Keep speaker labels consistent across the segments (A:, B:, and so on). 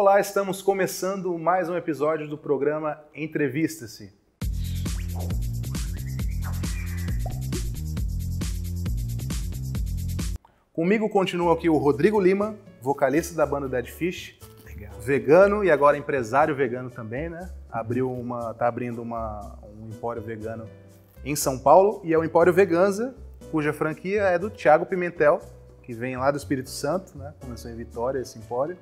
A: Olá, estamos começando mais um episódio do programa Entrevista-se. Comigo continua aqui o Rodrigo Lima, vocalista da banda Dead Fish, Legal. vegano e agora empresário vegano também, né? Abriu uma, tá abrindo uma, um empório vegano em São Paulo e é o Empório Veganza, cuja franquia é do Thiago Pimentel, que vem lá do Espírito Santo, né? Começou em Vitória esse empório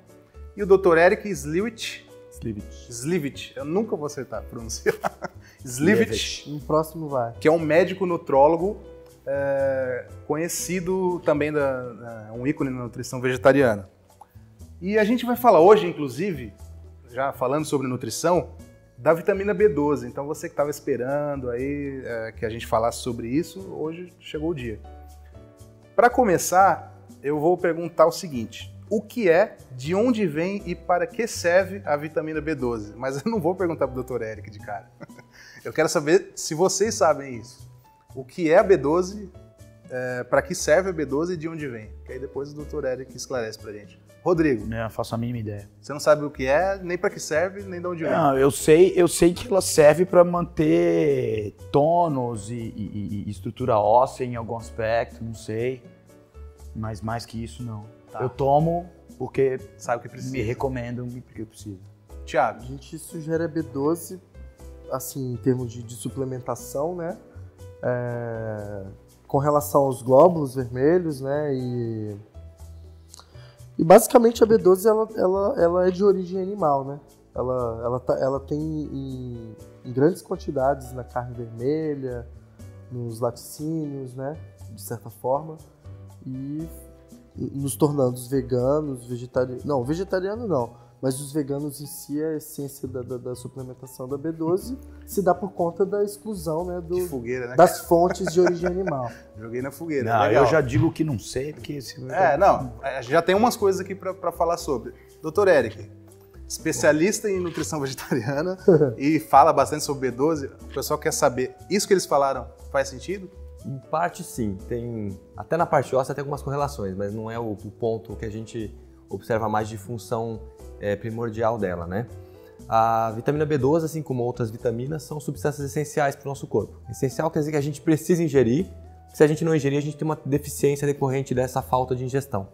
A: e o Dr. Eric Slivit. Slivit. Slivit. Eu nunca vou acertar pronunciar. Slivit.
B: No próximo vai.
A: Que é um médico nutrólogo é, conhecido também, da, é, um ícone na nutrição vegetariana. E a gente vai falar hoje, inclusive, já falando sobre nutrição, da vitamina B12. Então você que estava esperando aí é, que a gente falasse sobre isso, hoje chegou o dia. Para começar, eu vou perguntar o seguinte: o que é, de onde vem e para que serve a vitamina B12. Mas eu não vou perguntar para o Dr. Eric de cara. Eu quero saber se vocês sabem isso. O que é a B12, é, para que serve a B12 e de onde vem. Que aí depois o Dr. Eric esclarece para gente.
C: Rodrigo. Não, eu faço a mínima ideia. Você
A: não sabe o que é, nem para que serve, nem de onde vem. Não,
C: eu sei, eu sei que ela serve para manter tônus e, e, e estrutura óssea em algum aspecto, não sei. Mas mais que isso, não. Tá. Eu tomo porque sabe o que precisa. Me recomendam porque eu preciso.
B: Tiago. A gente sugere a B12, assim, em termos de, de suplementação, né? É, com relação aos glóbulos vermelhos, né? E, e basicamente a B12 ela, ela, ela é de origem animal, né? Ela, ela, tá, ela tem em, em grandes quantidades na carne vermelha, nos laticínios, né? De certa forma. E nos tornando os veganos, vegetarianos. Não, vegetariano não. Mas os veganos em si, a essência da, da, da suplementação da B12 se dá por conta da
A: exclusão né, do, de fogueira, né,
B: das fontes
C: de origem animal.
A: Joguei na fogueira. Não, legal. eu já digo
C: que não sei, porque esse. É, é não,
A: é, já tem umas coisas aqui para falar sobre. Doutor Eric, especialista em nutrição vegetariana e fala bastante sobre B12, o pessoal
D: quer saber: isso que eles falaram faz sentido? Em parte sim, tem até na parte óssea tem algumas correlações, mas não é o, o ponto que a gente observa mais de função é, primordial dela, né? A vitamina B12, assim como outras vitaminas, são substâncias essenciais para o nosso corpo. Essencial quer dizer que a gente precisa ingerir, se a gente não ingerir, a gente tem uma deficiência decorrente dessa falta de ingestão.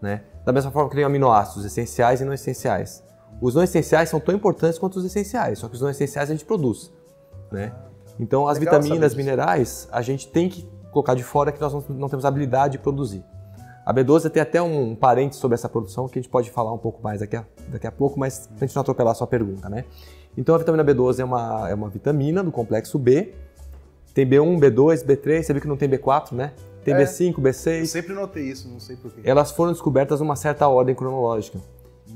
D: Né? Da mesma forma que tem aminoácidos essenciais e não essenciais. Os não essenciais são tão importantes quanto os essenciais, só que os não essenciais a gente produz. Né? Então, as Legal vitaminas, minerais, a gente tem que colocar de fora que nós não, não temos habilidade de produzir. A B12 tem até um parente sobre essa produção que a gente pode falar um pouco mais daqui a, daqui a pouco, mas para a gente não atropelar a sua pergunta, né? Então a vitamina B12 é uma, é uma vitamina do complexo B. Tem B1, B2, B3, você viu que não tem B4, né? Tem é, B5, B6. Eu
A: sempre notei isso, não sei porquê.
D: Elas foram descobertas numa certa ordem cronológica.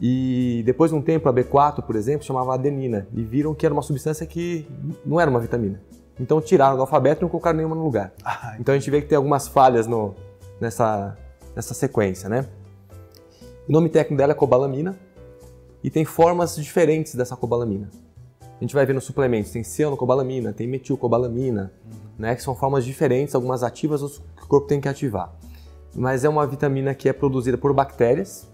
D: E depois de um tempo, a B4, por exemplo, chamava adenina e viram que era uma substância que não era uma vitamina. Então tiraram do alfabeto e não colocaram nenhuma no lugar. Ah, então a gente vê que tem algumas falhas no, nessa, nessa sequência, né? O nome técnico dela é cobalamina e tem formas diferentes dessa cobalamina. A gente vai ver nos suplementos, tem cianocobalamina, tem metilcobalamina, uhum. né, que são formas diferentes, algumas ativas, outras que o corpo tem que ativar. Mas é uma vitamina que é produzida por bactérias,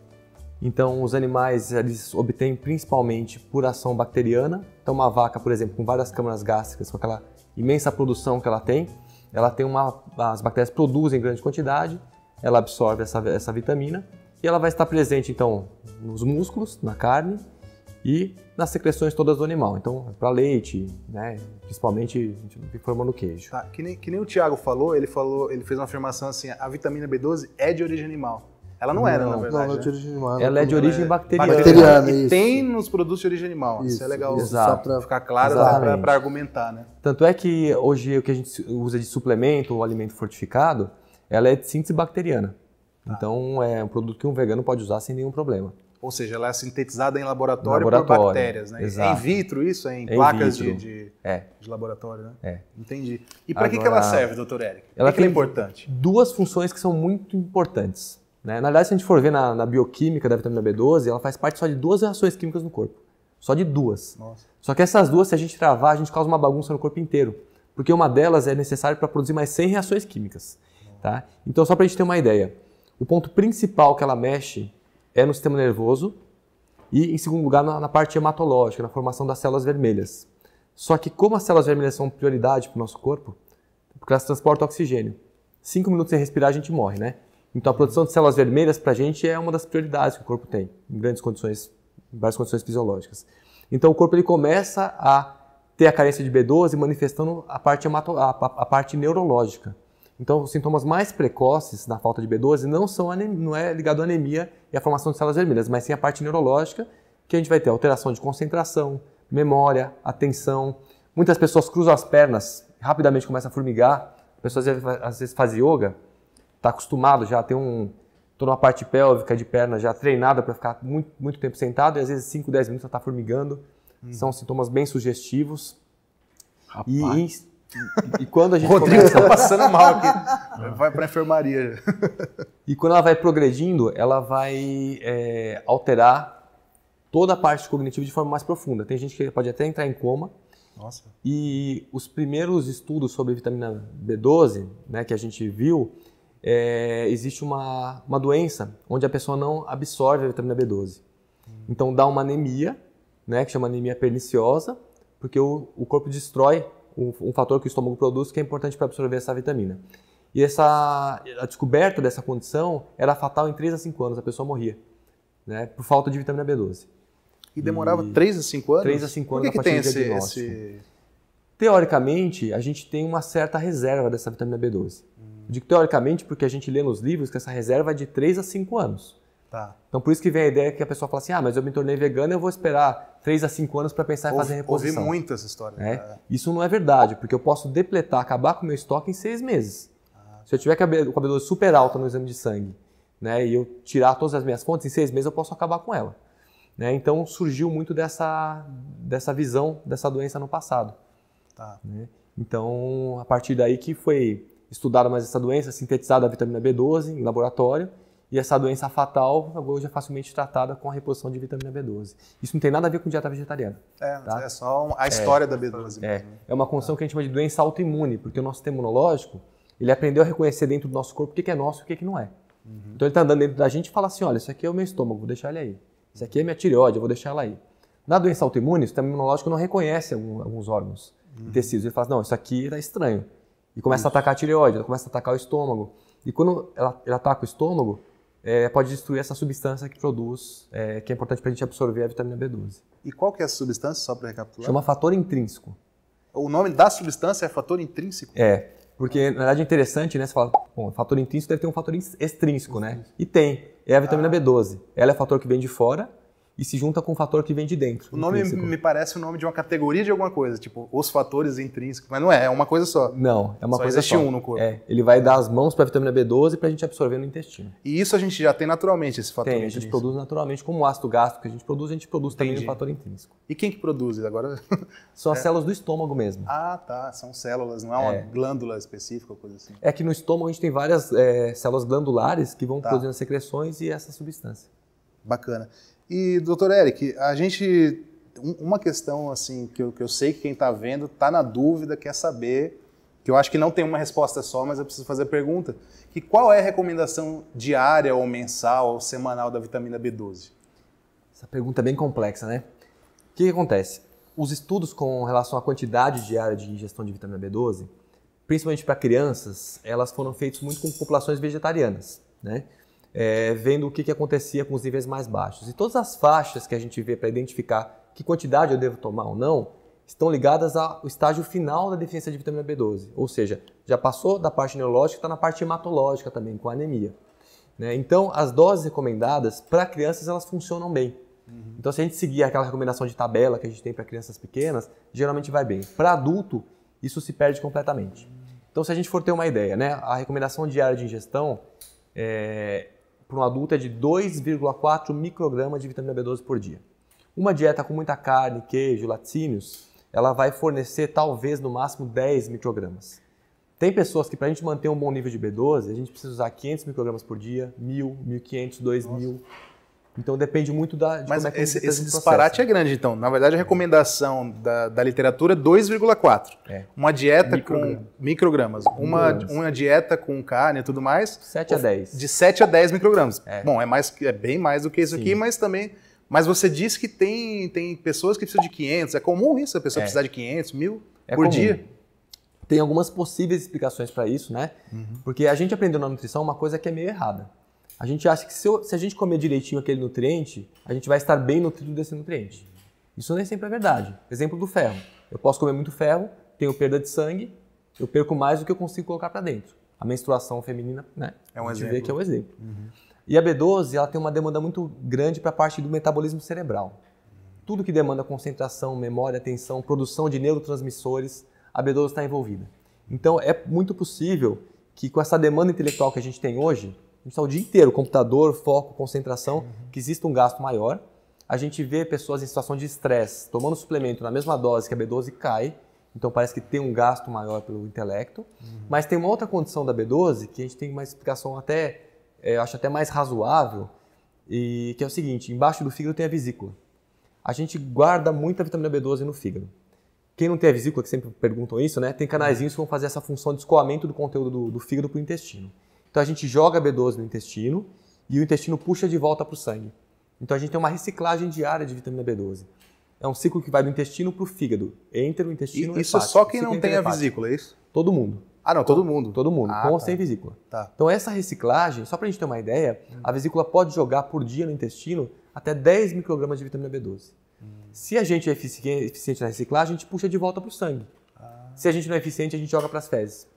D: então, os animais eles obtêm principalmente por ação bacteriana. Então, uma vaca, por exemplo, com várias câmaras gástricas, com aquela imensa produção que ela tem, ela tem uma, as bactérias produzem em grande quantidade, ela absorve essa, essa vitamina e ela vai estar presente então nos músculos, na carne e nas secreções todas do animal. Então, para leite, né, principalmente formando queijo.
A: Tá, que, nem, que nem o Tiago falou, ele falou, ele fez uma afirmação assim: a vitamina B12 é de origem animal. Ela não, não era, na verdade. Não, é de né? origem animal. Ela é de é origem é bacteriana. bacteriana e isso. tem nos produtos de origem animal. Isso, é isso é legal. Exato. só para ficar claro, para argumentar, né?
D: Tanto é que hoje o que a gente usa de suplemento ou alimento fortificado, ela é de síntese bacteriana. Ah. Então é um produto que um vegano pode usar sem nenhum problema.
A: Ou seja, ela é sintetizada em laboratório, laboratório por bactérias, né? Exato. É in vitro isso? É em, é placas de, de, é. de, laboratório, né? É. Entendi. E para que, que ela serve, doutor Eric? Ela que é tem que é importante?
D: Duas funções que são muito importantes. Né? Na verdade, se a gente for ver na, na, bioquímica da vitamina B12, ela faz parte só de duas reações químicas no corpo. Só de duas. Nossa. Só que essas duas, se a gente travar, a gente causa uma bagunça no corpo inteiro. Porque uma delas é necessária para produzir mais 100 reações químicas. Tá? Então, só para a gente ter uma ideia, o ponto principal que ela mexe é no sistema nervoso e, em segundo lugar, na, na parte hematológica, na formação das células vermelhas. Só que, como as células vermelhas são prioridade para o nosso corpo, porque elas transportam oxigênio, cinco minutos sem respirar a gente morre, né? Então a produção de células vermelhas para a gente é uma das prioridades que o corpo tem, em grandes condições, em várias condições fisiológicas. Então o corpo ele começa a ter a carência de B12 manifestando a parte, hemato, a, a parte neurológica. Então, os sintomas mais precoces na falta de B12 não são anemia, não é ligado à anemia e à formação de células vermelhas, mas sim à parte neurológica, que a gente vai ter alteração de concentração, memória, atenção. Muitas pessoas cruzam as pernas, rapidamente começam a formigar. Pessoas às vezes fazem yoga, está acostumado já, tem um. Tô numa parte pélvica de perna já treinada para ficar muito, muito tempo sentado e às vezes 5, 10 minutos está formigando. Hum. São sintomas bem sugestivos. E, e, e, quando a gente. Rodrigo começa... está passando mal
A: aqui. Vai para enfermaria.
D: e quando ela vai progredindo, ela vai é, alterar toda a parte cognitiva de forma mais profunda. Tem gente que pode até entrar em coma. Nossa. E os primeiros estudos sobre vitamina B12, né, que a gente viu, é, existe uma, uma doença onde a pessoa não absorve a vitamina B12. Então dá uma anemia, né, que chama anemia perniciosa, porque o, o corpo destrói um, um fator que o estômago produz que é importante para absorver essa vitamina. E essa, a descoberta dessa condição era fatal em 3 a 5 anos, a pessoa morria, né, por falta de vitamina B12. E demorava e 3 a 5 anos? 3 a 5 anos Por que, que tem esse, esse, Teoricamente, a gente tem uma certa reserva dessa vitamina B12. Hum digo teoricamente, porque a gente lê nos livros que essa reserva é de 3 a 5 anos. Tá. Então, por isso que vem a ideia que a pessoa fala assim: ah, mas eu me tornei vegano, eu vou esperar 3 a 5 anos para pensar em fazer reposição. Ouvi muitas histórias. É? é? Isso não é verdade, porque eu posso depletar, acabar com o meu estoque em 6 meses. Ah, Se eu tiver o cabelo super alto no exame de sangue né, e eu tirar todas as minhas fontes, em 6 meses eu posso acabar com ela. Né? Então, surgiu muito dessa, dessa visão dessa doença no passado. Tá. Né? Então, a partir daí que foi estudado mais essa doença, sintetizada a vitamina B12 em laboratório, e essa doença fatal hoje é facilmente tratada com a reposição de vitamina B12. Isso não tem nada a ver com dieta vegetariana.
A: É, tá? é só a é. história é, da B12. É, mesmo. Né?
D: é uma condição que a gente chama de doença autoimune, porque o nosso sistema imunológico, ele aprendeu a reconhecer dentro do nosso corpo o que é nosso e o que não é. Uhum. Então ele está andando dentro da gente e fala assim, olha, isso aqui é o meu estômago, vou deixar ele aí. Isso aqui é minha tireoide, eu vou deixar ela aí. Na doença autoimune, o sistema imunológico não reconhece alguns órgãos uhum. e tecidos. Ele fala, assim, não, isso aqui está estranho e começa Isso. a atacar a tireoide, ela começa a atacar o estômago. E quando ela, ela ataca o estômago, é, pode destruir essa substância que produz, é, que é importante para a gente absorver a vitamina B12.
A: E qual que é essa substância, só para recapitular? Chama
D: fator intrínseco.
A: O nome da substância é fator intrínseco?
D: É, porque na verdade é interessante, né? Você fala, bom, fator intrínseco deve ter um fator extrínseco, né? E tem, é a vitamina ah. B12. Ela é o fator que vem de fora e se junta com o fator que vem de dentro. O nome intrínseco.
A: me parece o nome de uma categoria de alguma coisa, tipo os fatores intrínsecos,
D: mas não é, é uma coisa só. Não, é uma só coisa existe só. um no corpo. É, ele vai dar as mãos para a vitamina B12 para a gente absorver no intestino. E isso a gente já tem naturalmente, esse fator tem, intrínseco. a gente produz naturalmente, como o ácido gástrico que a gente produz, a gente produz Entendi. também o fator intrínseco. E quem que produz agora? São as é. células do estômago mesmo.
A: Ah, tá, são células, não é uma é. glândula específica, coisa assim.
D: É que no estômago a gente tem várias é, células glandulares que vão tá. produzindo secreções e essa substância. Bacana.
A: E, doutor Eric, a gente. Uma questão assim que eu, que eu sei que quem está vendo está na dúvida, quer saber, que eu acho que não tem uma resposta só, mas eu preciso fazer a pergunta, que qual é a recomendação diária ou mensal ou semanal da vitamina B12?
D: Essa pergunta é bem complexa, né? O que, que acontece? Os estudos com relação à quantidade diária de ingestão de vitamina B12, principalmente para crianças, elas foram feitos muito com populações vegetarianas, né? é, vendo o que, que acontecia com os níveis mais baixos. E todas as faixas que a gente vê para identificar que quantidade eu devo tomar ou não, estão ligadas ao estágio final da deficiência de vitamina B12. Ou seja, já passou da parte neurológica, está na parte hematológica também, com anemia. Né? Então, as doses recomendadas para crianças, elas funcionam bem. Uhum. Então, se a gente seguir aquela recomendação de tabela que a gente tem para crianças pequenas, geralmente vai bem. Para adulto, isso se perde completamente. Uhum. Então, se a gente for ter uma ideia, né? a recomendação diária de ingestão é, para um adulto é de 2,4 microgramas de vitamina B12 por dia. Uma dieta com muita carne, queijo, laticínios, ela vai fornecer talvez no máximo 10 microgramas. Tem pessoas que para a gente manter um bom nível de B12, a gente precisa usar 500 microgramas por dia, 1.000, 1.500, 2.000. Então depende muito da. De Mas é esse, esse disparate
A: é grande, então. Na verdade, a recomendação da, da literatura é 2,4. É. Uma dieta com microgramas. Uma, uma dieta com carne e tudo mais. 7 a 10. De 7 a 10 microgramas. É. Bom, é, mais, é bem mais do que isso Sim. aqui, mas também. Mas você diz que
D: tem, tem pessoas que precisam de 500. É comum isso, a pessoa é. precisar de 500, mil é por comum. dia? Tem algumas possíveis explicações para isso, né? Uhum. Porque a gente aprendeu na nutrição uma coisa que é meio errada a gente acha que se, eu, se, a gente comer direitinho aquele nutriente, a gente vai estar bem nutrido desse nutriente. Isso nem sempre é verdade. Exemplo do ferro. Eu posso comer muito ferro, tenho perda de sangue, eu perco mais do que eu consigo colocar para dentro. A menstruação feminina, né? É um a gente exemplo. vê que é um exemplo. Uhum. E a B12, ela tem uma demanda muito grande para a parte do metabolismo cerebral. Tudo que demanda concentração, memória, atenção, produção de neurotransmissores, a B12 está envolvida. Então, é muito possível que com essa demanda intelectual que a gente tem hoje, gente está o dia inteiro, computador, foco, concentração, uhum. que existe um gasto maior. A gente vê pessoas em situação de estresse tomando suplemento na mesma dose que a B12 cai, então parece que tem um gasto maior pelo intelecto. Uhum. Mas tem uma outra condição da B12 que a gente tem uma explicação até, é, eu acho até mais razoável, e que é o seguinte: embaixo do fígado tem a vesícula. A gente guarda muita vitamina B12 no fígado. Quem não tem a vesícula, que sempre perguntam isso, né? Tem canaizinhos que vão fazer essa função de escoamento do conteúdo do, do fígado para o intestino. Então a gente joga B12 no intestino e o intestino puxa de volta para o sangue. Então a gente tem uma reciclagem diária de vitamina B12. É um ciclo que vai do intestino para o fígado, entre o intestino e, e é Isso hepático, só quem não tem a vesícula, é isso? Todo mundo. Ah, não, todo mundo. Todo mundo, ah, com tá. ou sem vesícula. Tá. Então essa reciclagem, só para a gente ter uma ideia, hum. a vesícula pode jogar por dia no intestino até 10 microgramas de vitamina B12. Hum. Se a gente é eficiente na reciclagem, a gente puxa de volta para o sangue. Ah. Se a gente não é eficiente, a gente joga para as fezes.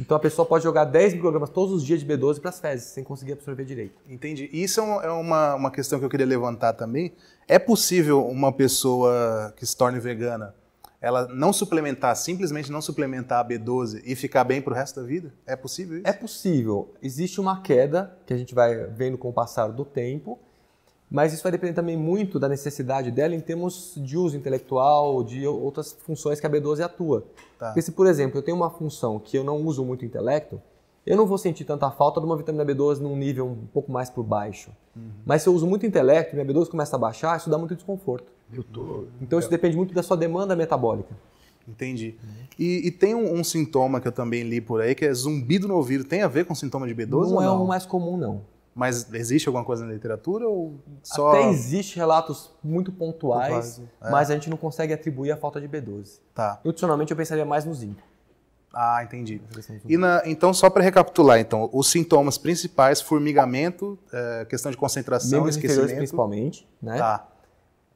D: Então a pessoa pode jogar 10 microgramas todos os dias de B12 para as fezes, sem conseguir absorver direito.
A: Entendi. Isso é, é uma, uma questão que eu queria levantar também. É possível uma pessoa que se torne vegana, ela não suplementar, simplesmente não
D: suplementar a B12 e ficar bem para o resto da vida? É possível isso? É possível. Existe uma queda que a gente vai vendo com o passar do tempo mas isso vai depender também muito da necessidade dela em termos de uso intelectual, de outras funções que a B12 atua. Tá. Porque se, por exemplo, eu tenho uma função que eu não uso muito intelecto, eu não vou sentir tanta falta de uma vitamina B12 num nível um pouco mais por baixo. Uhum. Mas se eu uso muito intelecto e minha B12 começa a baixar, isso dá muito desconforto. Tô... Então isso depende muito da sua demanda metabólica. Entendi. E, e tem
A: um, um, sintoma que eu também li por aí, que é zumbido no ouvido. Tem a ver com sintoma de B12? Não, é não? é o
D: mais comum, não. Mas existe alguma coisa na literatura ou só... Até existe relatos muito pontuais, é. mas a gente não consegue atribuir a falta de B12. Tá. Nutricionalmente eu pensaria mais no zinco. Ah, entendi. E
A: na, então, só para recapitular, então, os sintomas principais, formigamento, é, questão de concentração, Membros esquecimento... principalmente,
D: né? Tá.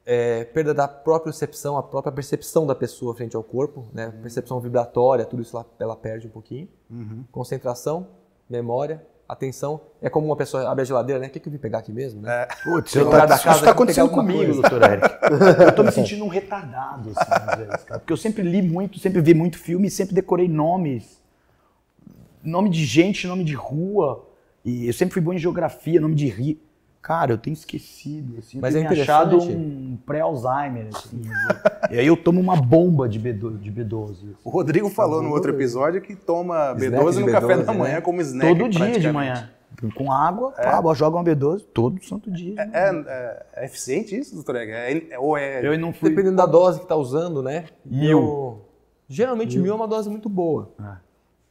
D: É, perda da própria percepção, a própria percepção da pessoa frente ao corpo, né? Uhum. Percepção vibratória, tudo isso ela, ela perde um pouquinho. Uhum. Concentração, memória, atenção. É
C: como uma pessoa abre a geladeira, né? O que, que eu vim pegar aqui mesmo? Né? É. Putz, tá, da casa, isso está acontecendo comigo, doutor Eric. eu estou me sentindo um retardado, assim, vezes, cara. Porque eu sempre li muito, sempre vi muito filme, sempre decorei nomes. Nome de gente, nome de rua. E eu sempre fui bom em geografia, nome de rio cara, eu tenho esquecido, assim, Mas eu é tenho é achado um pré-Alzheimer, assim. e aí eu tomo uma bomba de, B12. De B12 assim. O Rodrigo tá falou
A: no outro episódio que toma B12 no B12, café da manhã né? como snack Todo dia de manhã.
C: Com água, é. pá, joga uma B12 todo santo
D: dia. É, é, é, é eficiente isso, doutor Ega? É ou é... Eu não fui... Dependendo da dose que tá usando, né? Mil. Eu... Geralmente mil. mil é uma dose muito boa. É.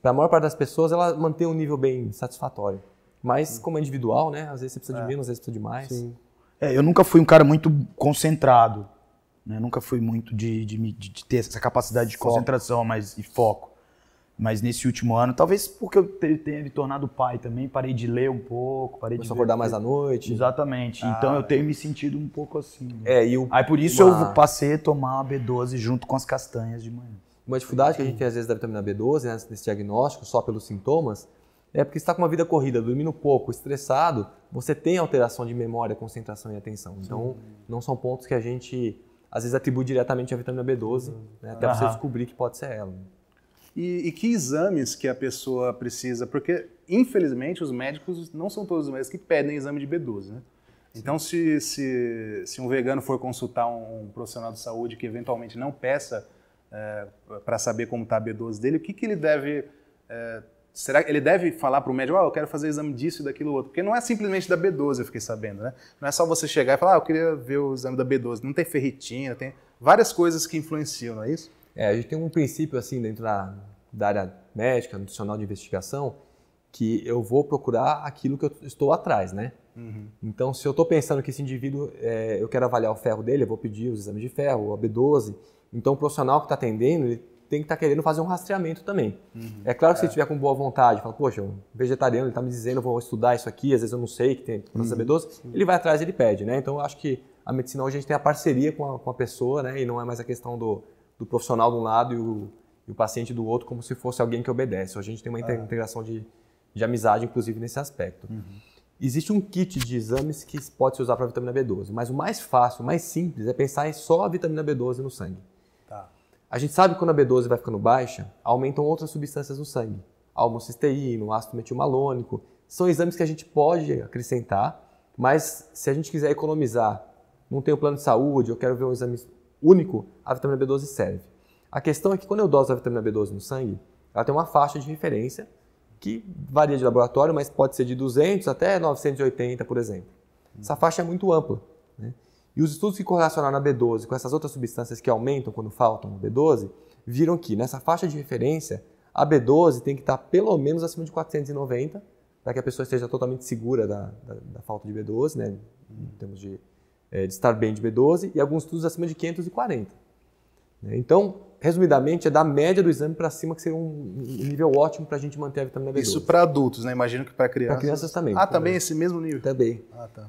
D: Para a maior parte das pessoas, ela mantém um nível bem satisfatório. Mas uhum. como é individual, né? Às vezes você precisa é. de menos, às vezes precisa de mais. Sim.
C: É, eu nunca fui um cara muito concentrado. Né? Nunca fui muito de, de, de, de ter essa capacidade de foco. concentração mas, e foco. Mas nesse último ano, talvez porque eu tenha me tornado pai também, parei de ler um pouco, parei de. acordar mais à noite. Exatamente. Ah, então eu tenho me sentido um pouco assim. Né. É, e o... Aí por isso uma... eu passei a tomar a B12 junto com as castanhas de manhã. Uma dificuldade que a gente tem às vezes da
D: vitamina B12, né, nesse diagnóstico, só pelos sintomas, é porque está com uma vida corrida, dormindo pouco, estressado, você tem alteração de memória, concentração e atenção. Então, Sim. não são pontos que a gente às vezes atribui diretamente à vitamina B12, uhum. né? até uhum. você descobrir que pode ser ela.
A: E, e, que exames que a pessoa precisa? Porque, infelizmente, os médicos não são todos os médicos que pedem exame de B12, né? Então, se, se, se um vegano for consultar um, um profissional de saúde que eventualmente não peça é, eh, para saber como está a B12 dele, o que, que ele deve é, Será que ele deve falar para o médico, ah, eu quero fazer exame disso e daquilo outro? Porque não é simplesmente da B12, eu fiquei sabendo, né? Não é só você chegar e falar, ah, eu queria ver o exame da B12. Não tem
D: ferritina, tem várias coisas que influenciam, não é isso? É, a gente tem um princípio, assim, dentro da, da área médica, nutricional de investigação, que eu vou procurar aquilo que eu estou atrás, né? Uhum. Então, se eu estou pensando que esse indivíduo, é, eu quero avaliar o ferro dele, eu vou pedir os exames de ferro, a B12. Então, o profissional que está atendendo, ele tem que estar tá querendo fazer um rastreamento também. Uhum, é claro que é. se tiver com boa vontade, fala, poxa, um vegetariano está me dizendo, eu vou estudar isso aqui, às vezes eu não sei que tem a uhum, B12, sim. ele vai atrás e ele pede, né? Então eu acho que a medicina hoje a gente tem a parceria com a, com a pessoa, né? E não é mais a questão do, do profissional de um lado e o, e o, paciente do outro como se fosse alguém que obedece. Hoje a gente tem uma ah. integração de, de amizade, inclusive, nesse aspecto. Uhum. Existe um kit de exames que pode se usar para a vitamina B12, mas o mais fácil, o mais simples é pensar em só a vitamina B12 no sangue. A gente sabe que quando a B12 vai ficando baixa, aumentam outras substâncias no sangue. Almoxisteína, ácido metilmalônico. São exames que a gente pode acrescentar, mas se a gente quiser economizar, não tenho plano de saúde, eu quero ver um exame único, a vitamina B12 serve. A questão é que quando eu doso a vitamina B12 no sangue, ela tem uma faixa de referência que varia de laboratório, mas pode ser de 200 até 980, por exemplo. Essa faixa é muito ampla. Né? E os estudos que correlacionaram a B12 com essas outras substâncias que aumentam quando faltam B12 viram que nessa faixa de referência a B12 tem que estar pelo menos acima de 490 para que a pessoa esteja totalmente segura da, da, da falta de B12, né? em termos de, é, de, estar bem de B12, e alguns estudos acima de 540. Né. Então, resumidamente, é da média do exame para cima que seria um nível ótimo para a gente manter a vitamina B12. Isso para adultos, né? Imagino que para crianças. Para crianças também. Ah, também, também esse mesmo nível? Também. Ah, tá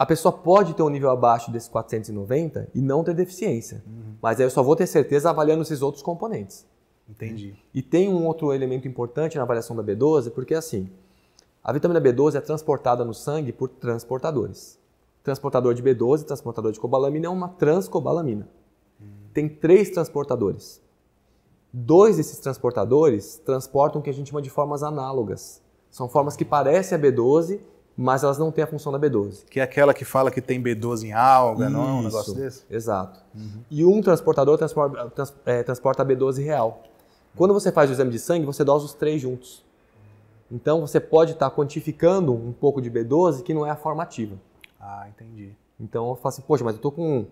D: a pessoa pode ter um nível abaixo desse 490 e não ter deficiência. Uhum. Mas aí eu só vou ter certeza avaliando esses outros componentes. Entendi. E tem um outro elemento importante na avaliação da B12, porque assim, a vitamina B12 é transportada no sangue por transportadores. Transportador de B12, transportador de cobalamina é uma transcobalamina. Uhum. Tem três transportadores. Dois desses transportadores transportam o que a gente chama de formas análogas. São formas que parecem a B12 mas elas não têm a função da B12. Que é aquela que fala que tem B12 em alga, Isso, não é um negócio desse? Exato. Uhum. E um transportador transporta, trans, é, transporta B12 real. Quando você faz o exame de sangue, você dosa os três juntos. Então você pode estar tá quantificando um pouco de B12 que não é a forma ativa. Ah, entendi. Então eu falo assim, poxa, mas eu estou com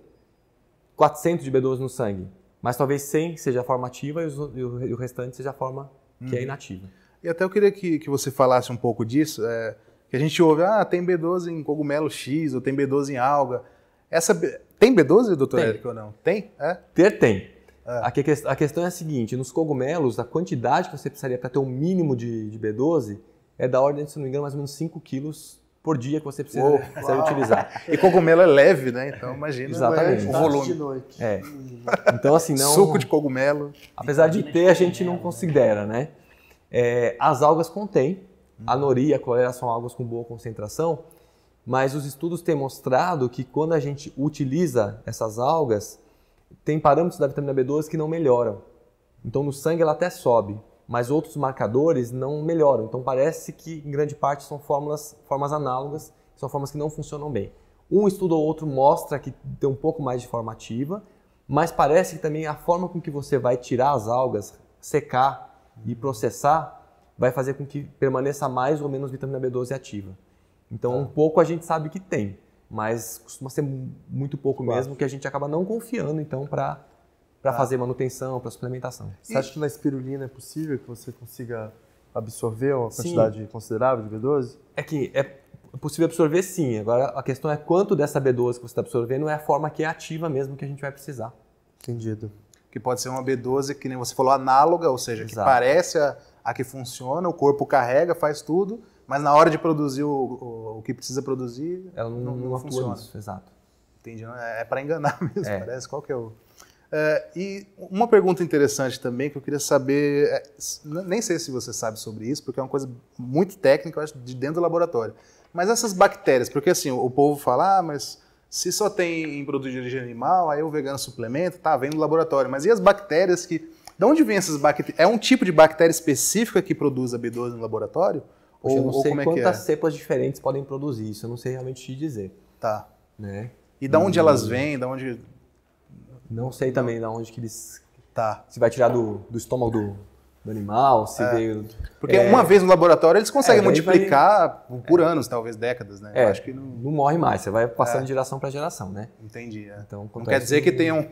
D: 400 de B12 no sangue, mas talvez 100 seja a forma ativa e o, restante seja a forma que é uhum. inativa.
A: E até eu queria que, que você falasse um pouco disso. É que a gente ouve, ah, tem B12 em cogumelo X, ou tem B12 em alga. Essa Tem B12, doutor Érico, ou não?
D: Tem? É? Ter tem. É. Aqui, a questão é a seguinte, nos cogumelos, a quantidade que você precisaria para ter um mínimo de, de, B12 é da ordem, se não me engano, mais ou menos 5 quilos por dia que você precisa, oh, precisa utilizar. E cogumelo é leve, né? Então imagina é Exatamente. o volume. De noite. É. Então assim não. Suco de cogumelo. Apesar de ter, a gente não considera, né? É, as algas contêm Anoria, colera é, são algas com boa concentração, mas os estudos têm mostrado que quando a gente utiliza essas algas, tem parâmetros da vitamina B12 que não melhoram. Então no sangue ela até sobe, mas outros marcadores não melhoram. Então parece que em grande parte são fórmulas, formas análogas, são formas que não funcionam bem. Um estudo ou outro mostra que tem um pouco mais de forma ativa, mas parece que também a forma com que você vai tirar as algas, secar e processar vai fazer com que permaneça mais ou menos vitamina B12 ativa. Então, tá. um pouco a gente sabe que tem, mas costuma ser muito pouco claro. mesmo, que a gente acaba não confiando, então, para para tá. fazer manutenção, para suplementação. Você e... acha que
B: na espirulina é
D: possível que você consiga absorver uma quantidade sim. considerável de B12? É que é possível absorver sim. Agora a questão é quanto dessa B12 que você está absorvendo é a forma que é ativa mesmo que a gente vai precisar.
A: Entendido. Que pode ser uma B12 que nem você falou análoga, ou seja, Exato. que parece a, a que funciona, o corpo carrega, faz tudo, mas na hora de produzir o, o, o que precisa produzir, ela não, não, não funciona. Isso, exato. Entendi. É, é para enganar mesmo, é. parece. Qual que é o. É, e uma pergunta interessante também que eu queria saber, é, nem sei se você sabe sobre isso, porque é uma coisa muito técnica, eu acho, de dentro do laboratório. Mas essas bactérias, porque assim, o povo fala, ah, mas se só tem em produto de origem animal, aí o vegano suplementa, tá, vem do laboratório. Mas e as bactérias que de onde vem essas bactérias? É um tipo de bactéria específica que produz a B12 no laboratório? Poxa, ou, eu não sei como é quantas é
D: cepas diferentes podem produzir isso, eu não sei realmente te dizer. Tá. Né? E da onde não, hum. elas vêm, da onde... Não sei também da onde que eles... Tá. Se vai tirar do, do estômago do, do animal, se é. veio... Porque é... uma vez no laboratório eles conseguem é, multiplicar vai... por é. anos, talvez décadas, né? É, eu acho que não... não morre mais, você vai passando de geração para geração, né? Entendi. Então, não quer dizer que, que tenha um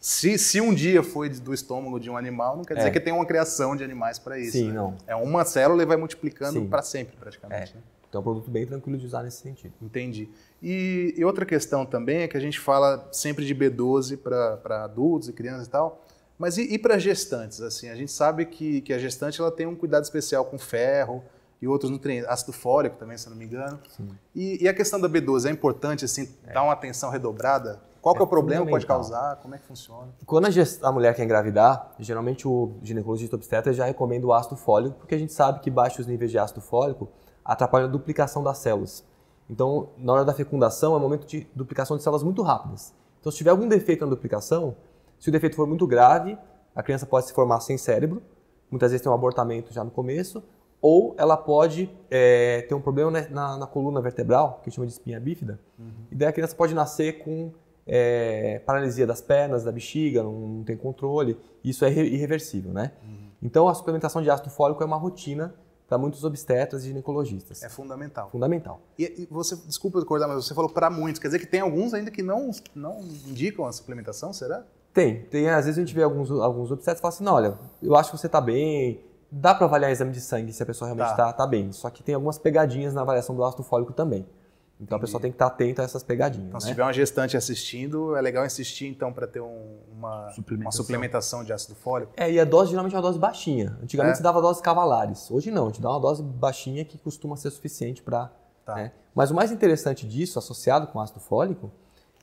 A: se, se um dia foi do estômago de um animal, não quer dizer é. que tem uma criação de animais para isso. Sim, né? não. É uma célula e vai multiplicando para sempre,
D: praticamente. É. Né? Então é um produto bem tranquilo
A: de usar nesse sentido. Entendi. E, e, outra questão também é que a gente fala sempre de B12 para adultos e crianças e tal, mas e, e para gestantes? Assim, a gente sabe que, que a gestante ela tem um cuidado especial com ferro, e outros nutrientes, ácido fólico também, se não me engano. E, e, a questão da B12 é importante assim é. dar uma atenção redobrada qual que é o é, problema que pode causar? Como é que funciona?
D: Quando a, a, mulher quer engravidar, geralmente o ginecologista obstetra já recomenda o ácido fólico, porque a gente sabe que baixos níveis de ácido fólico atrapalham a duplicação das células. Então, na hora da fecundação, é um momento de duplicação de células muito rápidas. Então, se tiver algum defeito na duplicação, se o defeito for muito grave, a criança pode se formar sem cérebro, muitas vezes tem um abortamento já no começo, ou ela pode é, ter um problema né, na, na, coluna vertebral, que chama de espinha bífida, uhum. e daí a criança pode nascer com é, paralisia das pernas, da bexiga, não, não tem controle, isso é irreversível, né? Uhum. Então a suplementação de ácido fólico é uma rotina para muitos obstetras e ginecologistas. É fundamental. Fundamental.
A: E, e você, desculpa acordar, mas você falou para muitos, quer dizer que tem alguns ainda que não, não indicam a suplementação, será?
D: Tem, tem. Às vezes a gente vê alguns, alguns obstetras e fala assim, não, olha, eu acho que você está bem, dá para avaliar exame de sangue se a pessoa realmente está tá. tá bem, só que tem algumas pegadinhas na avaliação do ácido fólico também. Então Entendi. a pessoa tem que estar tá atenta a essas pegadinhas. Então, né? se tiver
A: uma gestante assistindo, é legal insistir então para ter um, uma, suplementação. uma suplementação de ácido fólico.
D: É, e a dose geralmente é uma dose baixinha. Antigamente é. se dava doses cavalares. Hoje não, a gente dá uma dose baixinha que costuma ser suficiente para. Tá. Né? Mas o mais interessante disso, associado com ácido fólico,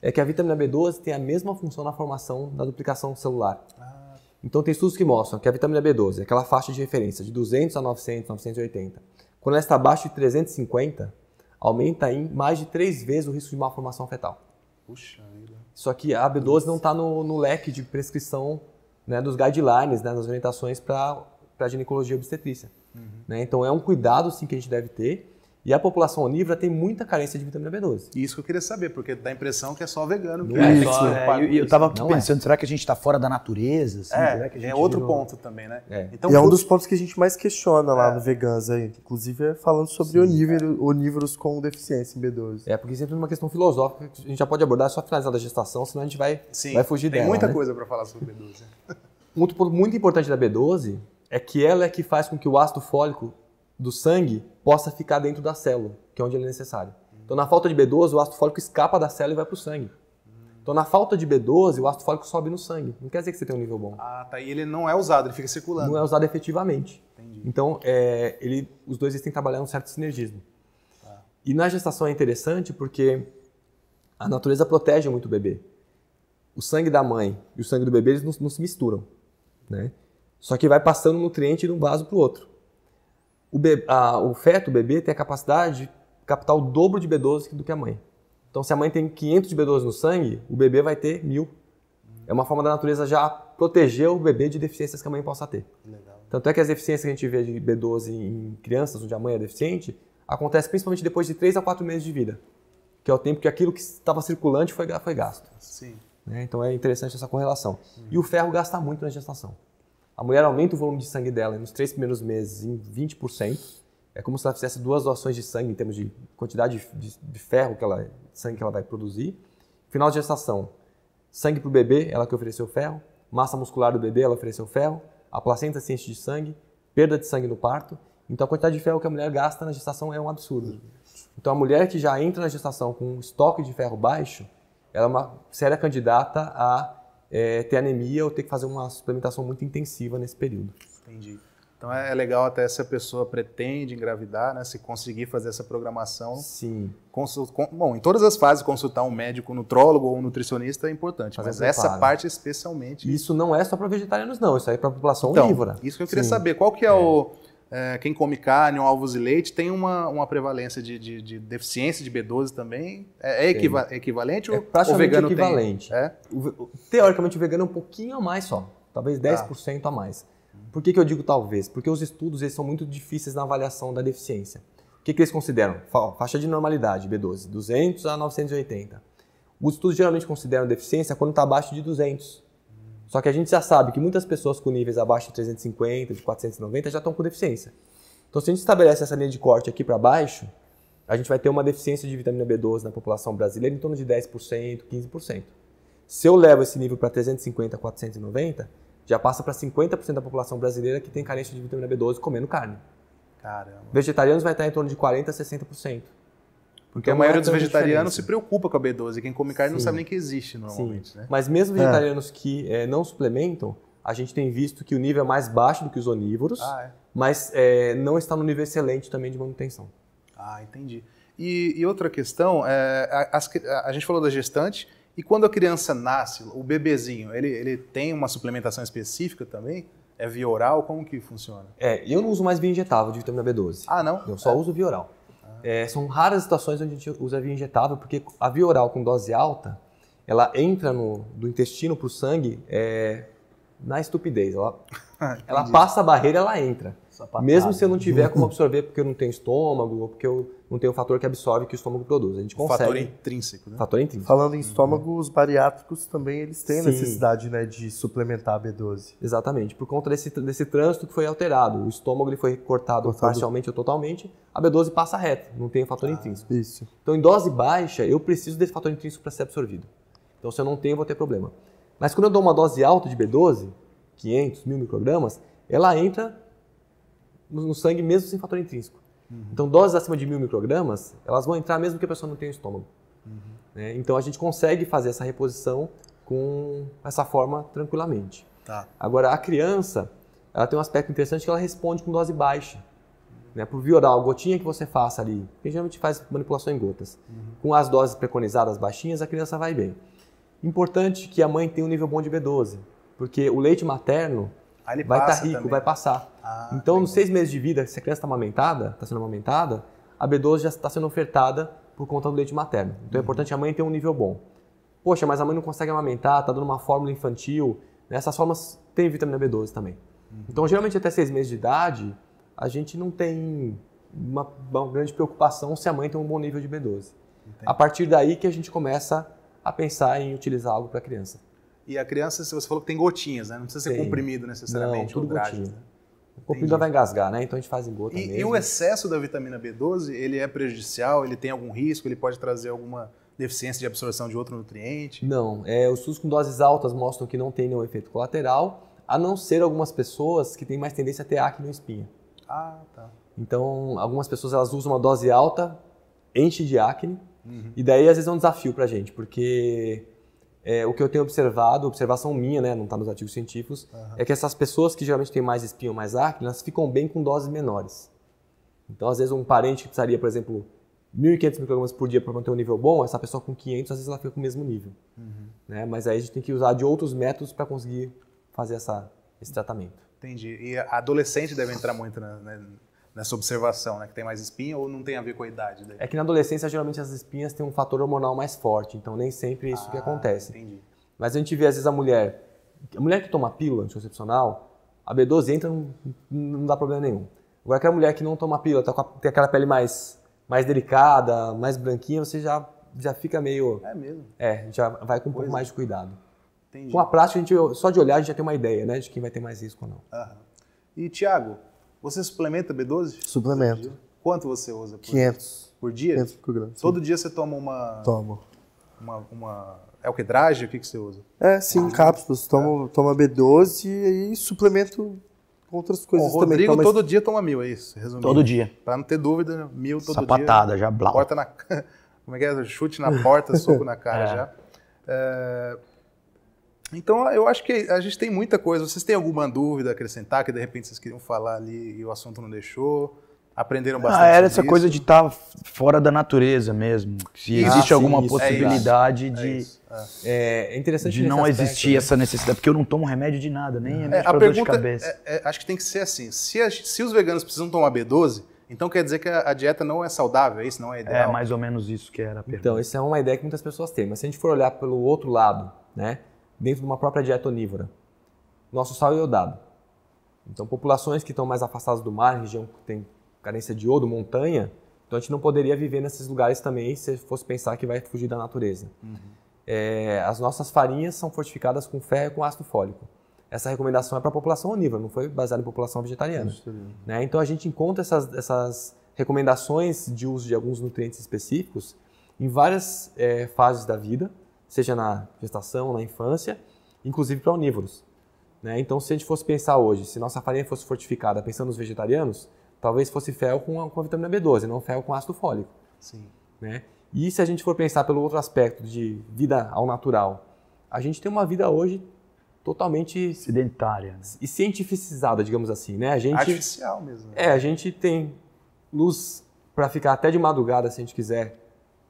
D: é que a vitamina B12 tem a mesma função na formação da duplicação celular. Ah. Então tem estudos que mostram que a vitamina B12, aquela faixa de referência de 200 a 900, 980, quando ela está abaixo de 350, aumenta em mais de três vezes o risco de malformação fetal. Puxa vida. Só que a B12 não está no, no, leque de prescrição né, dos guidelines, né, das orientações para ginecologia obstetrícia. Uhum. Né? Então é um cuidado sim que a gente deve ter. E a população onívora tem muita carência de vitamina B12. Isso que eu queria saber, porque dá a impressão que é só vegano. Que é, é, é só, é, eu, eu
C: tava aqui é. pensando, é. será que a gente está fora da natureza? Assim, é, que é outro virou... ponto também, né?
A: É.
B: Então, e é um dos pontos que a gente mais questiona lá no é. Vegans, aí, inclusive é falando sobre Sim, onívoro, onívoros com
D: deficiência em B12. É, porque sempre é uma questão filosófica que a gente já pode abordar só finalizada da gestação, senão a gente vai, Sim, vai fugir tem dela. Tem muita né? coisa
A: para falar sobre B12.
D: um ponto muito importante da B12 é que ela é que faz com que o ácido fólico do sangue possa ficar dentro da célula, que é onde ele é necessário. Então, na falta de B12, o ácido fólico escapa da célula e vai para o sangue. Então, na falta de B12, o ácido fólico sobe no sangue. Não quer dizer que você tem um nível bom. Ah, tá. E ele não é usado, ele fica circulando. Não é usado efetivamente. Entendi. Então, é, ele, os dois eles têm que trabalhar um certo sinergismo. Ah. E na gestação é interessante porque a natureza protege muito o bebê. O sangue da mãe e o sangue do bebê eles não, não se misturam. Né? Só que vai passando nutriente de um vaso para o outro o, be, a, o feto, o bebê, tem a capacidade de captar o dobro de B12 do que a mãe. Então, se a mãe tem 500 de B12 no sangue, o bebê vai ter mil. É uma forma da natureza já proteger o bebê de deficiências que a mãe possa ter. Legal. Tanto é que as deficiências que a gente vê de B12 em crianças, onde a mãe é deficiente, acontece principalmente depois de 3 a 4 meses de vida, que é o tempo que aquilo que estava circulante foi, foi gasto. Sim. Né? Então é interessante essa correlação. Hum. E o ferro gasta muito na gestação. A mulher aumenta o volume de sangue dela nos três primeiros meses em 20%. É como se ela fizesse duas doações de sangue em termos de quantidade de, de, de ferro que ela, sangue que ela vai produzir. Final de gestação, sangue para o bebê, ela que ofereceu ferro. Massa muscular do bebê, ela ofereceu ferro. A placenta se enche de sangue. Perda de sangue no parto. Então a quantidade de ferro que a mulher gasta na gestação é um absurdo. Então a mulher que já entra na gestação com um estoque de ferro baixo, ela é uma séria candidata a é, ter anemia ou ter que fazer uma suplementação muito intensiva nesse período.
A: Entendi. Então é, é legal até se a pessoa pretende engravidar, né? Se conseguir fazer essa programação. Sim. Consult, com, bom, em todas as fases, consultar um médico, um nutrólogo ou um nutricionista é importante, mas, essa parte especialmente.
D: Isso não é só para vegetarianos, não. Isso aí é para a população então, onívora. Isso que eu queria Sim. saber.
A: Qual que é, é. o é, quem come carne, ovos e leite, tem uma, uma prevalência de, de, de deficiência de B12 também? É, é equiva equivalente é ou, praticamente o vegano equivalente.
D: É? O, teoricamente, o vegano é um pouquinho a mais só, talvez 10% tá. ah. a mais. Por que, que eu digo talvez? Porque os estudos eles são muito difíceis na avaliação da deficiência. O que, que eles consideram? Faixa de normalidade, B12, 200 a 980. Os estudos geralmente consideram deficiência quando está abaixo de 200. Só que a gente já sabe que muitas pessoas com níveis abaixo de 350, de 490 já estão com deficiência. Então, se a gente estabelece essa linha de corte aqui para baixo, a gente vai ter uma deficiência de vitamina B12 na população brasileira em torno de 10%, 15%. Se eu levo esse nível para 350, 490, já passa para 50% da população brasileira que tem carência de vitamina B12 comendo carne. Caramba. Vegetarianos vai estar em torno de 40% a 60%. Porque então, é a maioria dos vegetarianos se
A: preocupa com a B12. Quem come carne Sim. não sabe nem que existe normalmente. Né? Mas mesmo é. vegetarianos
D: é. que é, não suplementam, a gente tem visto que o nível é mais baixo do que os onívoros, ah, é. mas é, não está no nível excelente também de manutenção.
A: Ah, entendi. E, e outra questão, a, a, a, gente falou da gestante, e quando a criança nasce, o bebezinho, ele, ele tem uma suplementação específica também? É via oral? Como que funciona?
D: É, eu não uso mais via injetável de vitamina B12. Ah, não? Eu só uso via oral. É, são raras situações onde a gente usa a via injetável, porque a via oral com dose alta, ela entra no, do intestino para o sangue é, na estupidez. Ela, ah, ela passa a barreira ela entra. Mesmo se eu não né? tiver como absorver porque eu não tenho estômago ou porque eu não tenho o fator que absorve que o estômago produz. A gente consegue. Fator intrínseco, né? Fator intrínseco. Falando em uhum. estômago, uhum. os bariátricos também eles
B: têm Sim. necessidade né, de suplementar a B12.
D: Exatamente. Por conta desse, desse trânsito que foi alterado. O estômago ele foi cortado, cortado. parcialmente ou totalmente, a B12 passa reto, não tem o fator ah, intrínseco. Isso. Então, em dose baixa, eu preciso desse fator intrínseco para ser absorvido. Então, se eu não tenho, eu vou ter problema. Mas quando eu dou uma dose alta de B12, 500, 1000 microgramas, ela entra no sangue mesmo sem fator intrínseco. Uhum. Então, doses acima de mil microgramas, elas vão entrar mesmo que a pessoa não tenha estômago. Uhum. Né? Então, a gente consegue fazer essa reposição com essa forma tranquilamente. Tá. Agora, a criança, ela tem um aspecto interessante que ela responde com dose baixa. Né? Por via oral, gotinha que você faça ali, que geralmente faz manipulação em gotas. Uhum. Com as doses preconizadas baixinhas, a criança vai bem. Importante que a mãe tenha um nível bom de B12, porque o leite materno vai estar tá rico, também. vai passar. Ah, então, nos seis meses de vida, se a criança está amamentada, está sendo amamentada, a B12 já está sendo ofertada por conta do leite materno. Então, é uhum. é importante a mãe ter um nível bom. Poxa, mas a mãe não consegue amamentar, está dando uma fórmula infantil. Nessas né? Essas tem vitamina B12 também. Uhum. Então, geralmente, até seis meses de idade, a gente não tem uma, uma grande preocupação se a mãe tem um bom nível de B12. Entendi. A partir daí que a gente começa a pensar em utilizar algo para a criança.
A: E a criança, se você falou que tem gotinhas, né? Não precisa ser tem. comprimido necessariamente. Não, tudo gotinha.
D: Né? O comprimido vai engasgar, né? Então a gente faz em gota e, mesmo. E o
A: excesso da vitamina B12, ele é prejudicial? Ele tem algum risco? Ele pode trazer alguma deficiência de absorção de outro nutriente?
D: Não. É, os SUS com doses altas mostram que não tem nenhum efeito colateral, a não ser algumas pessoas que têm mais tendência a ter acne no espinha. Ah, tá. Então, algumas pessoas elas usam uma dose alta, enche de acne, uhum. e daí às vezes é um desafio pra gente, porque é, o que eu tenho observado, observação minha, né, não está nos artigos científicos, uhum. é que essas pessoas que geralmente têm mais espinho, mais acne, elas ficam bem com doses menores. Então, às vezes, um parente que precisaria, por exemplo, 1.500 microgramas por dia para manter um nível bom, essa pessoa com 500, às vezes ela fica com o mesmo nível. Uhum. Né? Mas aí a gente tem que usar de outros métodos para conseguir fazer essa, esse tratamento.
A: Entendi. E adolescente deve entrar muito na. Né, nessa observação, né? Que tem mais espinha ou não tem a ver com a idade? Daí? É
D: que na adolescência, geralmente, as espinhas têm um fator hormonal mais forte, então nem sempre é isso ah, que acontece. Entendi. Mas a gente vê, às vezes, a mulher. A mulher que toma pílula anticoncepcional, a B12 entra, não, não dá problema nenhum. Agora, aquela mulher que não toma pílula, tá com a, tem aquela pele mais, mais delicada, mais branquinha, você já, já fica meio. É mesmo? É, já vai com um pouco é. mais de cuidado.
A: Entendi. Com a prática,
D: a gente, só de olhar, a gente já tem uma ideia, né, de quem vai ter mais risco ou não.
A: Aham. E, Tiago, você suplementa B12?
B: Suplemento.
A: Quanto você usa? Por
D: 500. Por dia? 500
B: grande. Todo
A: dia você toma uma... Tomo. Uma, uma é o que? Drage? O que, que você usa? É,
B: sim, ah, cápsulas. Toma, é. toma B12 e suplemento outras coisas Bom, Rodrigo também. Rodrigo tá,
A: todo dia toma mil, é isso? Resumindo. Todo dia. Para não ter dúvida, né? mil todo Sapatada, dia. Sapatada, já blau. Porta na... Como é que é? Chute na porta, soco na cara é. já. É, então, eu acho que a gente tem muita coisa. Vocês têm alguma dúvida a acrescentar que de repente vocês queriam falar ali e o assunto não deixou? Aprenderam ah, bastante? Ah, era essa isso? coisa de
C: estar tá fora da natureza mesmo. Se ah, existe sim, alguma isso, é possibilidade
A: é de. É, é interessante de não aspecto, existir né?
C: essa necessidade, porque eu não tomo remédio de nada, nem é, remédio é, a pergunta, de cabeça.
A: É, acho que tem que ser assim. Se, a, se os veganos precisam tomar B12, então quer dizer que a, dieta não é saudável, isso não é ideal? É
C: mais
D: ou menos isso que era a então, pergunta. Então, isso é uma ideia que muitas pessoas têm, mas se a gente for olhar pelo outro lado, né? dentro de uma própria dieta onívora. Nosso sal é iodado. Então, populações que estão mais afastadas do mar, região que tem carência de iodo, montanha, então a gente não poderia viver nesses lugares também se fosse pensar que vai fugir da natureza. Uhum. É, as nossas farinhas são fortificadas com ferro e com ácido fólico. Essa recomendação é para a população onívora, não foi baseada em população vegetariana. Né? Então a gente encontra essas, essas, recomendações de uso de alguns nutrientes específicos em várias é, fases da vida, seja na gestação, na infância, inclusive para onívoros. Né? Então, se a gente fosse pensar hoje, se nossa farinha fosse fortificada pensando nos vegetarianos, talvez fosse ferro com a, com a vitamina B12, não ferro com ácido fólico. Sim. Né? E se a gente for pensar pelo outro aspecto de vida ao natural, a gente tem uma vida hoje totalmente sedentária né? e cientificizada, digamos assim, né? A gente artificial mesmo. Né? É, a gente tem luz para ficar até de madrugada se a gente quiser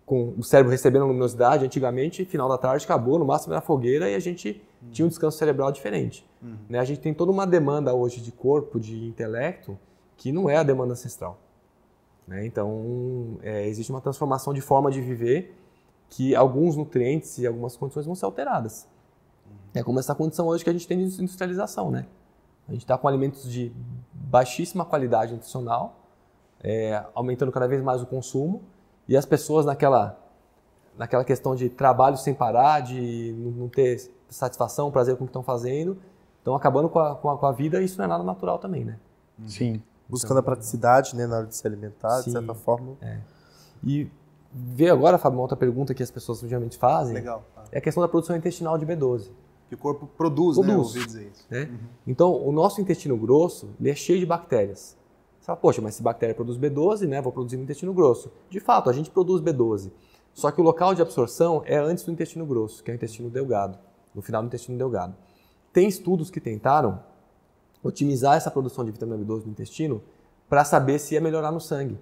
D: com o cérebro recebendo luminosidade, antigamente, final da tarde, acabou, no máximo era fogueira e a gente uhum. tinha um descanso cerebral diferente. Uhum. Né? A gente tem toda uma demanda hoje de corpo, de intelecto, que não é a demanda ancestral. Né? Então, é, existe uma transformação de forma de viver que alguns nutrientes e algumas condições vão ser alteradas. Uhum. É como essa condição hoje que a gente tem de industrialização, né? A gente está com alimentos de baixíssima qualidade nutricional, é, aumentando cada vez mais o consumo, e as pessoas naquela, naquela questão de trabalho sem parar, de não ter satisfação, prazer com o que estão fazendo, estão acabando com a, com a, com a vida e isso não é nada natural também, né? Uhum. Sim. Buscando então, a praticidade, né, na hora de se alimentar, sim, de certa forma. É. E ver agora, Fábio, uma outra pergunta que as pessoas geralmente fazem. Legal. Tá. É a questão da produção intestinal de B12. Que o corpo produz, né, produz né? Ouvi dizer isso. Né? Uhum. Então, o nosso intestino grosso, ele é cheio de bactérias. Você fala, poxa, mas se bactéria produz B12, né, vou produzir no intestino grosso. De fato, a gente produz B12. Só que o local de absorção é antes do intestino grosso, que é o intestino delgado, no final do intestino delgado. Tem estudos que tentaram otimizar essa produção de vitamina B12 no intestino para saber se ia melhorar no sangue.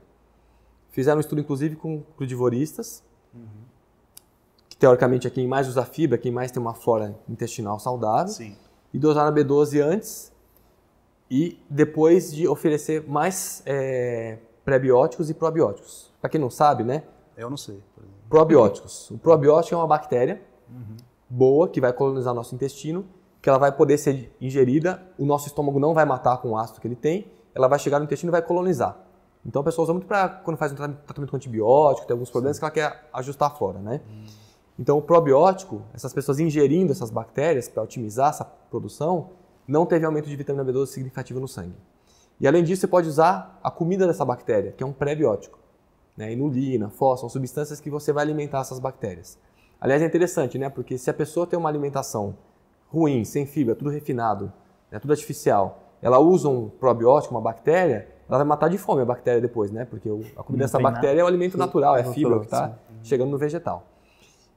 D: Fizeram um estudo, inclusive, com crudivoristas, uhum. que teoricamente é quem mais usa fibra, quem mais tem uma flora intestinal saudável, Sim. e dosaram a B12 antes e depois de oferecer mais é, prebióticos e probióticos. Para quem não sabe, né? Eu não sei. Probióticos. O probiótico é uma bactéria uhum. boa que vai colonizar nosso intestino, que ela vai poder ser ingerida, o nosso estômago não vai matar com o ácido que ele tem, ela vai chegar no intestino e vai colonizar. Então a pessoa usa muito para quando faz um tratamento com antibiótico, tem alguns problemas Sim. que ela quer ajustar fora, né? Então o probiótico, essas pessoas ingerindo essas bactérias para otimizar essa produção, não teve aumento de vitamina B12 significativo no sangue. E além disso, você pode usar a comida dessa bactéria, que é um pré-biótico. Né? Inulina, fósforo, são substâncias que você vai alimentar essas bactérias. Aliás, é interessante, né? Porque se a pessoa tem uma alimentação ruim, sem fibra, tudo refinado, né? tudo artificial, ela usa um probiótico, uma bactéria, ela vai matar de fome a bactéria depois, né? Porque a comida dessa bactéria nada. é o alimento natural, é, é fibra que está chegando no vegetal.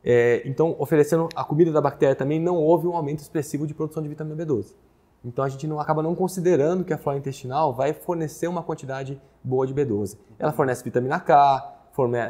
D: É, então, oferecendo a comida da bactéria também, não houve um aumento expressivo de produção de vitamina B12. Então a gente não acaba não considerando que a flora intestinal vai fornecer uma quantidade boa de B12. Ela fornece vitamina K,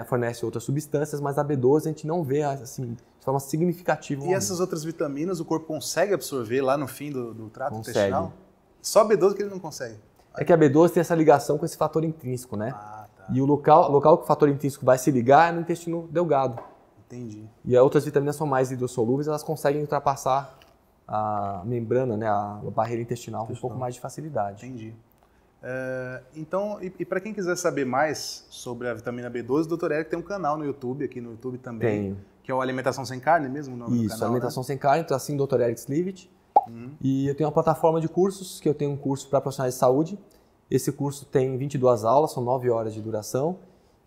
D: fornece outras substâncias, mas a B12 a gente não vê assim de forma significativa. E essas
A: outras vitaminas o corpo consegue absorver lá no fim do, do trato consegue. intestinal? Só B12 que ele não consegue.
D: É que a B12 tem essa ligação com esse fator intrínseco, né? Ah, tá. E o local, local que o fator intrínseco vai se ligar é no intestino delgado. Entendi. E outras vitaminas são mais hidrossolúveis, elas conseguem ultrapassar a membrana, né, a barreira intestinal, intestinal. com um pouco mais de facilidade. Entendi.
A: É, então, e, e para quem quiser saber mais sobre a vitamina B12, o Dr. Eric tem um canal no YouTube, aqui no YouTube também. Tenho. Que é o Alimentação Sem Carne mesmo, o nome Isso, do canal, né? Alimentação
D: né? Sem Carne, então assim, Dr. Eric Slivit. Uhum. E eu tenho uma plataforma de cursos, que eu tenho um curso para profissionais de saúde. Esse curso tem 22 aulas, são 9 horas de duração.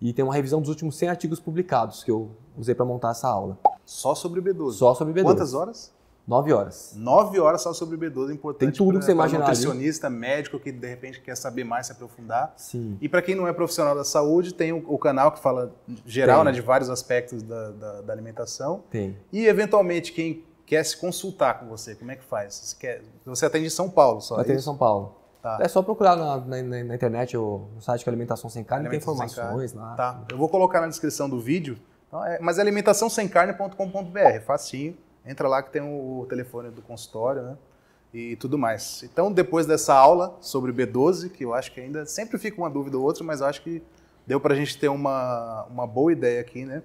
D: E tem uma revisão dos últimos 100 artigos publicados que eu usei para montar essa aula.
A: Só sobre B12? Só sobre B12. Quantas horas?
D: 9 horas.
A: 9 horas só sobre B12 é importante. Tem tudo que você imaginar. Nutricionista, ali. médico que de repente quer saber mais, se aprofundar. Sim. E para quem não é profissional da saúde, tem o, o canal que fala geral, né, de vários aspectos da, da, da, alimentação. Tem. E eventualmente quem quer se consultar com você, como é que faz? Você, quer, você atende em São Paulo só? É atende em São Paulo. Tá. É só
D: procurar na, na, na internet ou no site que é Alimentação Sem Carne, alimentação tem informações lá. Tá.
A: Eu vou colocar na descrição do vídeo. Então, é, mas é alimentaçãosemcarne.com.br, facinho entra lá que tem o telefone do consultório, né? E tudo mais. Então, depois dessa aula sobre B12, que eu acho que ainda sempre fica uma dúvida ou outra, mas eu acho que deu para a gente ter uma, uma boa ideia aqui, né?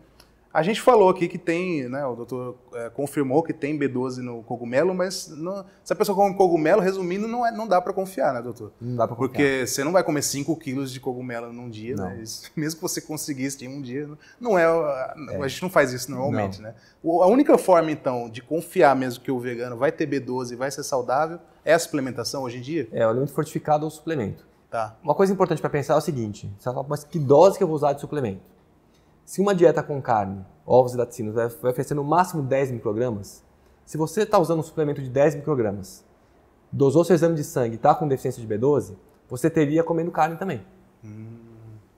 A: A gente falou aqui que tem, né, o doutor é, confirmou que tem B12 no cogumelo, mas não, se a pessoa come cogumelo, resumindo, não, é, não dá para confiar, né, doutor?
D: Não dá para confiar. Porque
A: você não vai comer 5 quilos de cogumelo num dia, né? isso, mesmo que você conseguisse em um dia, não é, é, A gente não faz isso normalmente, não. né? A única forma, então, de confiar mesmo que o vegano
D: vai ter B12 e vai ser saudável é a suplementação hoje em dia? É, o alimento fortificado ou suplemento. Tá. Uma coisa importante para pensar é o seguinte, você fala, mas que dose que eu vou usar de suplemento? Se uma dieta com carne, ovos e laticínios vai oferecer no máximo 10 microgramas, se você está usando um suplemento de 10 microgramas, dosou seu exame de sangue e está com deficiência de B12, você teria comendo carne também. Hum,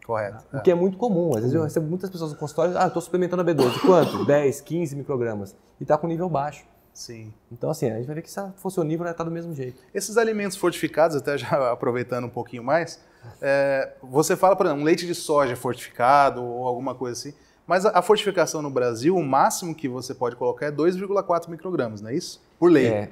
D: correto. O é. que é muito comum. Às vezes eu recebo muitas pessoas no consultório, ah, estou suplementando a B12. Quanto? 10, 15 microgramas. E está com nível baixo. Sim. Então, assim, a gente vai ver que se fosse o nível, ela né, está do mesmo jeito.
A: Esses alimentos fortificados, até já aproveitando um pouquinho mais, é, você fala, por exemplo, um leite de soja é fortificado ou alguma coisa assim, mas a, a fortificação no Brasil, o máximo que você pode colocar é 2,4 microgramas, não é isso? Por lei. É,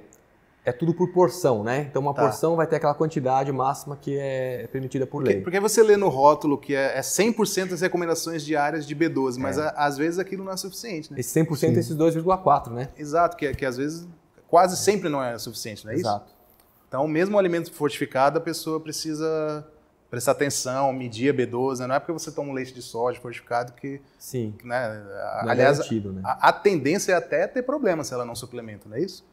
D: é tudo por porção, né? Então uma tá. porção vai ter aquela quantidade máxima que é permitida por lei. Porque,
A: porque você lê no rótulo que é, é 100% das recomendações diárias de B12, é. mas é. a, às vezes aquilo não é suficiente, né? Esse 100% Sim. é esses
D: 2,4, né?
A: Exato, que, é, que às vezes quase sempre não é suficiente, não é Exato. isso? Então, mesmo o alimento fortificado, a pessoa precisa prestar atenção, medir a B12, né? não é porque você toma um leite de soja fortificado que... Sim,
D: né? É aliás, é garantido, né? a, a tendência é até ter problema se ela não suplementa, não é isso?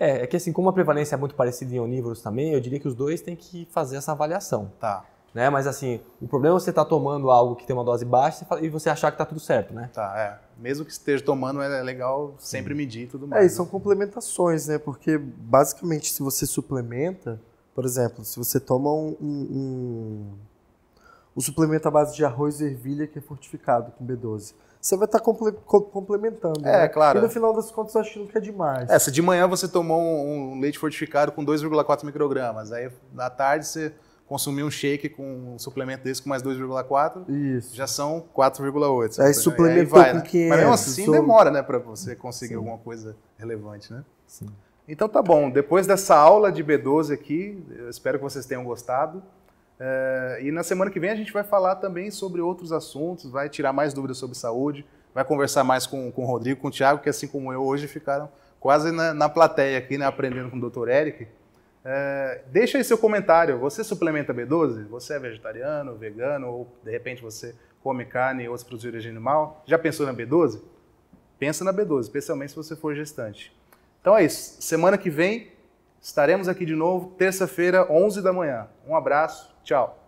D: É, é que assim, como a prevalência é muito parecida em onívoros também, eu diria que os dois têm que fazer essa avaliação. Tá. Né? Mas assim, o problema é você estar tá tomando algo que tem uma dose baixa e você achar que está tudo certo, né? Tá, é. Mesmo que esteja tomando, é legal sempre Sim. medir tudo é, mais. É,
B: e né? são complementações, né? Porque basicamente se você suplementa, por exemplo, se você toma um, um, um, um suplemento à base de arroz e ervilha que é fortificado com B12, você vai tá estar complementando. É, né? claro. E no final das contas, eu acho que nunca é demais. É, se de
A: manhã você tomou um leite fortificado com 2,4 microgramas, aí na tarde você consumir um shake com um suplemento desse com mais 2,4, já são 4,8. Aí suplementou aí vai, com 500. Né? Mas mesmo assim sou... demora, né, para você conseguir Sim. alguma coisa relevante, né? Sim. Então tá bom, depois dessa aula de B12 aqui, eu espero que vocês tenham gostado. É, e na semana que vem a gente vai falar também sobre outros assuntos, vai tirar mais dúvidas sobre saúde, vai conversar mais com, com o Rodrigo, com o Tiago, que assim como eu hoje ficaram quase na, na plateia aqui, né, aprendendo com o Dr. Eric. É, deixa aí seu comentário. Você suplementa B12? Você é vegetariano, vegano ou de repente você come carne e outros produtos de origem animal? Já pensou na B12? Pensa na B12, especialmente se você for gestante. Então é isso. Semana que vem estaremos aqui de novo, terça-feira, 11 da manhã. Um abraço. Tchau.